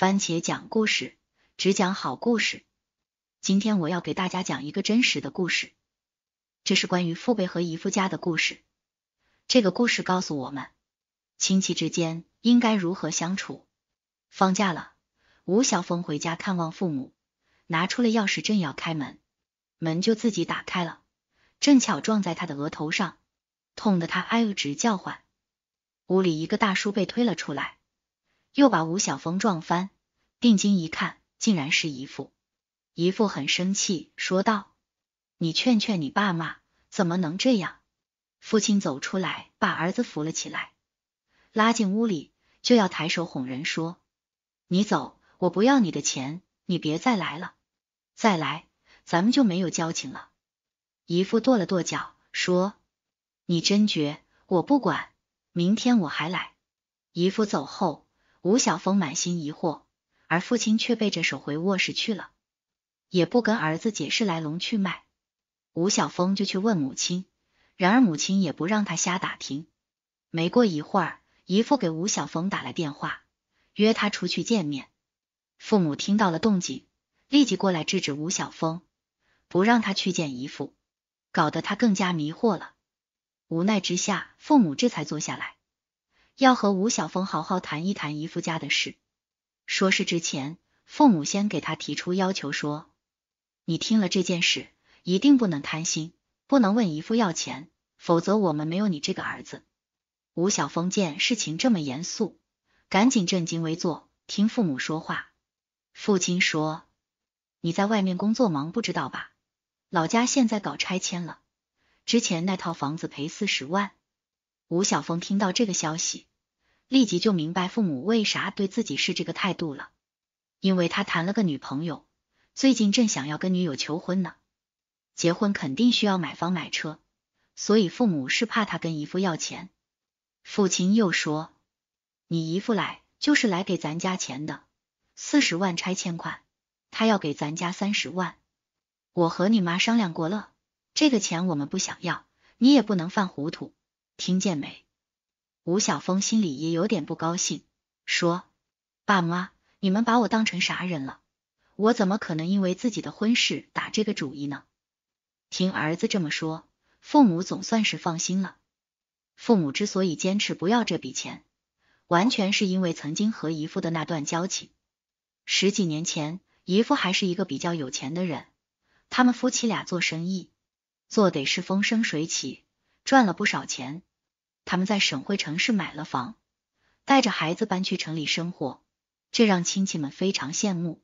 番茄讲故事，只讲好故事。今天我要给大家讲一个真实的故事，这是关于父辈和姨父家的故事。这个故事告诉我们，亲戚之间应该如何相处。放假了，吴晓峰回家看望父母，拿出了钥匙正要开门，门就自己打开了，正巧撞在他的额头上，痛得他哎呦直叫唤。屋里一个大叔被推了出来。又把吴晓峰撞翻，定睛一看，竟然是姨父。姨父很生气，说道：“你劝劝你爸妈，怎么能这样？”父亲走出来，把儿子扶了起来，拉进屋里，就要抬手哄人说：“你走，我不要你的钱，你别再来了。再来，咱们就没有交情了。”姨父跺了跺脚，说：“你真绝，我不管，明天我还来。”姨父走后。吴晓峰满心疑惑，而父亲却背着手回卧室去了，也不跟儿子解释来龙去脉。吴晓峰就去问母亲，然而母亲也不让他瞎打听。没过一会儿，姨父给吴晓峰打来电话，约他出去见面。父母听到了动静，立即过来制止吴晓峰，不让他去见姨父，搞得他更加迷惑了。无奈之下，父母这才坐下来。要和吴晓峰好好谈一谈姨夫家的事。说事之前，父母先给他提出要求，说：“你听了这件事，一定不能贪心，不能问姨夫要钱，否则我们没有你这个儿子。”吴晓峰见事情这么严肃，赶紧正襟危坐，听父母说话。父亲说：“你在外面工作忙，不知道吧？老家现在搞拆迁了，之前那套房子赔四十万。”吴晓峰听到这个消息，立即就明白父母为啥对自己是这个态度了。因为他谈了个女朋友，最近正想要跟女友求婚呢。结婚肯定需要买房买车，所以父母是怕他跟姨父要钱。父亲又说：“你姨父来就是来给咱家钱的，四十万拆迁款，他要给咱家三十万。我和你妈商量过了，这个钱我们不想要，你也不能犯糊涂。”听见没？吴晓峰心里也有点不高兴，说：“爸妈，你们把我当成啥人了？我怎么可能因为自己的婚事打这个主意呢？”听儿子这么说，父母总算是放心了。父母之所以坚持不要这笔钱，完全是因为曾经和姨父的那段交情。十几年前，姨父还是一个比较有钱的人，他们夫妻俩做生意做得是风生水起，赚了不少钱。他们在省会城市买了房，带着孩子搬去城里生活，这让亲戚们非常羡慕。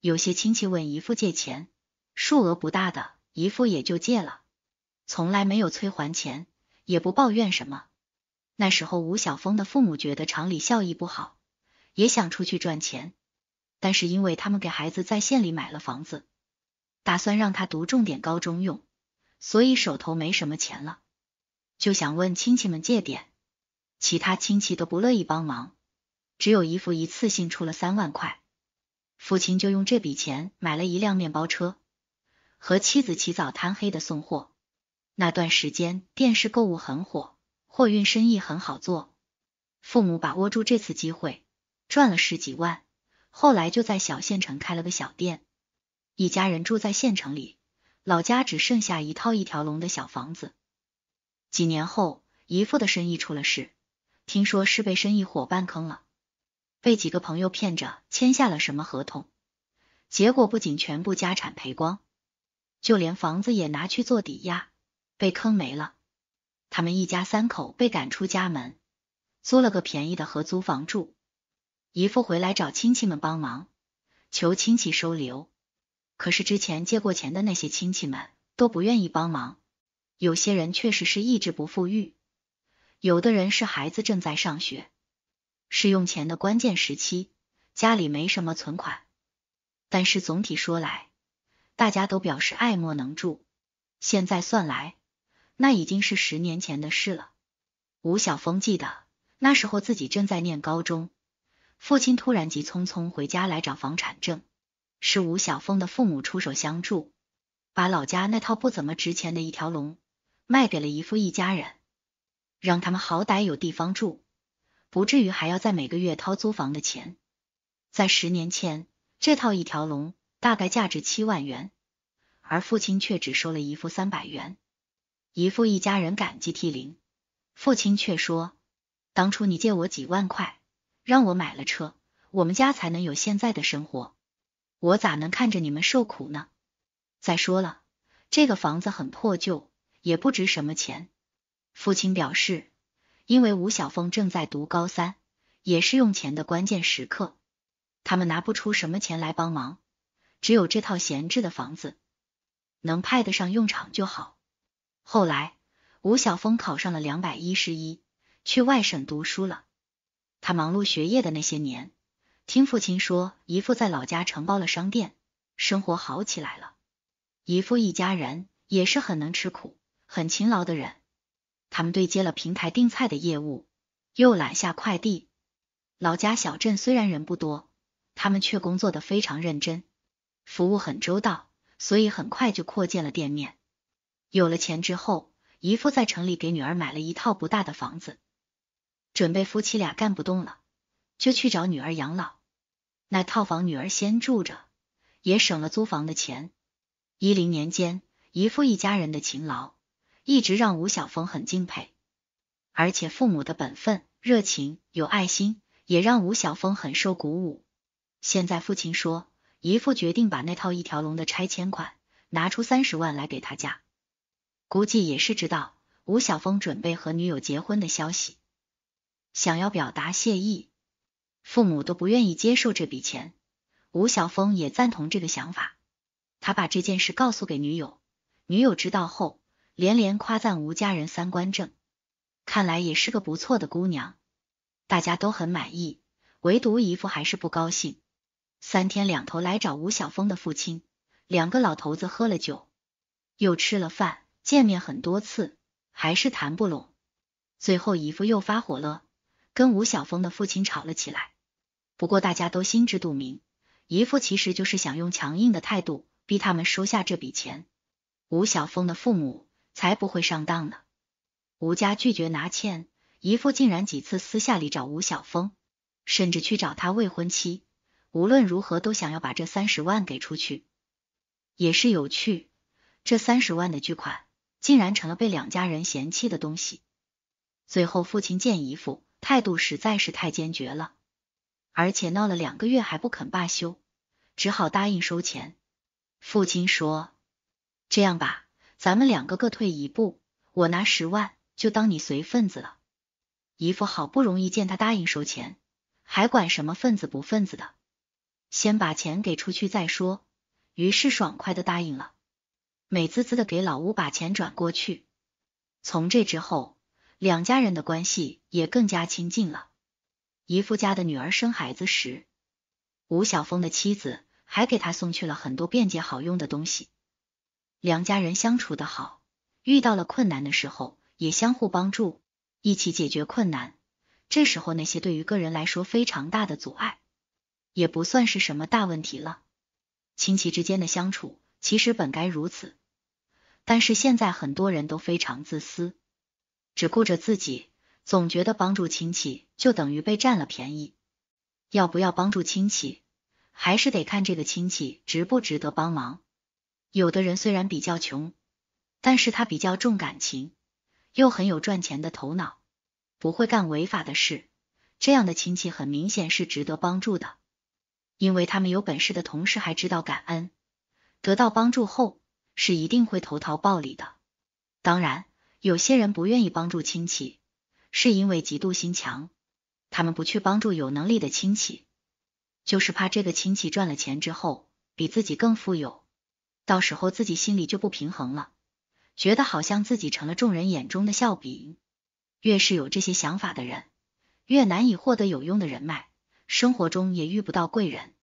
有些亲戚问姨父借钱，数额不大的，姨父也就借了，从来没有催还钱，也不抱怨什么。那时候吴晓峰的父母觉得厂里效益不好，也想出去赚钱，但是因为他们给孩子在县里买了房子，打算让他读重点高中用，所以手头没什么钱了。就想问亲戚们借点，其他亲戚都不乐意帮忙，只有姨父一次性出了三万块，父亲就用这笔钱买了一辆面包车，和妻子起早贪黑的送货。那段时间电视购物很火，货运生意很好做，父母把握住这次机会，赚了十几万。后来就在小县城开了个小店，一家人住在县城里，老家只剩下一套一条龙的小房子。几年后，姨父的生意出了事，听说是被生意伙伴坑了，被几个朋友骗着签下了什么合同，结果不仅全部家产赔光，就连房子也拿去做抵押，被坑没了。他们一家三口被赶出家门，租了个便宜的合租房住。姨父回来找亲戚们帮忙，求亲戚收留，可是之前借过钱的那些亲戚们都不愿意帮忙。有些人确实是一直不富裕，有的人是孩子正在上学，是用钱的关键时期，家里没什么存款。但是总体说来，大家都表示爱莫能助。现在算来，那已经是十年前的事了。吴晓峰记得那时候自己正在念高中，父亲突然急匆匆回家来找房产证，是吴晓峰的父母出手相助，把老家那套不怎么值钱的一条龙。卖给了姨父一家人，让他们好歹有地方住，不至于还要在每个月掏租房的钱。在十年前，这套一条龙大概价值七万元，而父亲却只收了姨父三百元。姨父一家人感激涕零，父亲却说：“当初你借我几万块，让我买了车，我们家才能有现在的生活。我咋能看着你们受苦呢？再说了，这个房子很破旧。”也不值什么钱，父亲表示，因为吴小峰正在读高三，也是用钱的关键时刻，他们拿不出什么钱来帮忙，只有这套闲置的房子能派得上用场就好。后来，吴小峰考上了两百一十一，去外省读书了。他忙碌学业的那些年，听父亲说，姨父在老家承包了商店，生活好起来了。姨父一家人也是很能吃苦。很勤劳的人，他们对接了平台订菜的业务，又揽下快递。老家小镇虽然人不多，他们却工作的非常认真，服务很周到，所以很快就扩建了店面。有了钱之后，姨父在城里给女儿买了一套不大的房子，准备夫妻俩干不动了，就去找女儿养老。那套房女儿先住着，也省了租房的钱。一零年间，姨父一家人的勤劳。一直让吴晓峰很敬佩，而且父母的本分、热情、有爱心，也让吴晓峰很受鼓舞。现在父亲说，姨父决定把那套一条龙的拆迁款拿出三十万来给他家，估计也是知道吴晓峰准备和女友结婚的消息，想要表达谢意。父母都不愿意接受这笔钱，吴晓峰也赞同这个想法。他把这件事告诉给女友，女友知道后。连连夸赞吴家人三观正，看来也是个不错的姑娘，大家都很满意。唯独姨父还是不高兴，三天两头来找吴晓峰的父亲。两个老头子喝了酒，又吃了饭，见面很多次，还是谈不拢。最后姨父又发火了，跟吴晓峰的父亲吵了起来。不过大家都心知肚明，姨父其实就是想用强硬的态度逼他们收下这笔钱。吴晓峰的父母。才不会上当呢！吴家拒绝拿钱，姨父竟然几次私下里找吴晓峰，甚至去找他未婚妻，无论如何都想要把这三十万给出去。也是有趣，这三十万的巨款竟然成了被两家人嫌弃的东西。最后父亲见姨父态度实在是太坚决了，而且闹了两个月还不肯罢休，只好答应收钱。父亲说：“这样吧。”咱们两个各退一步，我拿十万，就当你随份子了。姨父好不容易见他答应收钱，还管什么份子不份子的，先把钱给出去再说。于是爽快的答应了，美滋滋的给老吴把钱转过去。从这之后，两家人的关系也更加亲近了。姨父家的女儿生孩子时，吴晓峰的妻子还给他送去了很多便捷好用的东西。两家人相处的好，遇到了困难的时候也相互帮助，一起解决困难。这时候那些对于个人来说非常大的阻碍，也不算是什么大问题了。亲戚之间的相处其实本该如此，但是现在很多人都非常自私，只顾着自己，总觉得帮助亲戚就等于被占了便宜。要不要帮助亲戚，还是得看这个亲戚值不值得帮忙。有的人虽然比较穷，但是他比较重感情，又很有赚钱的头脑，不会干违法的事。这样的亲戚很明显是值得帮助的，因为他们有本事的同时还知道感恩，得到帮助后是一定会投桃报李的。当然，有些人不愿意帮助亲戚，是因为嫉妒心强，他们不去帮助有能力的亲戚，就是怕这个亲戚赚了钱之后比自己更富有。到时候自己心里就不平衡了，觉得好像自己成了众人眼中的笑柄。越是有这些想法的人，越难以获得有用的人脉，生活中也遇不到贵人。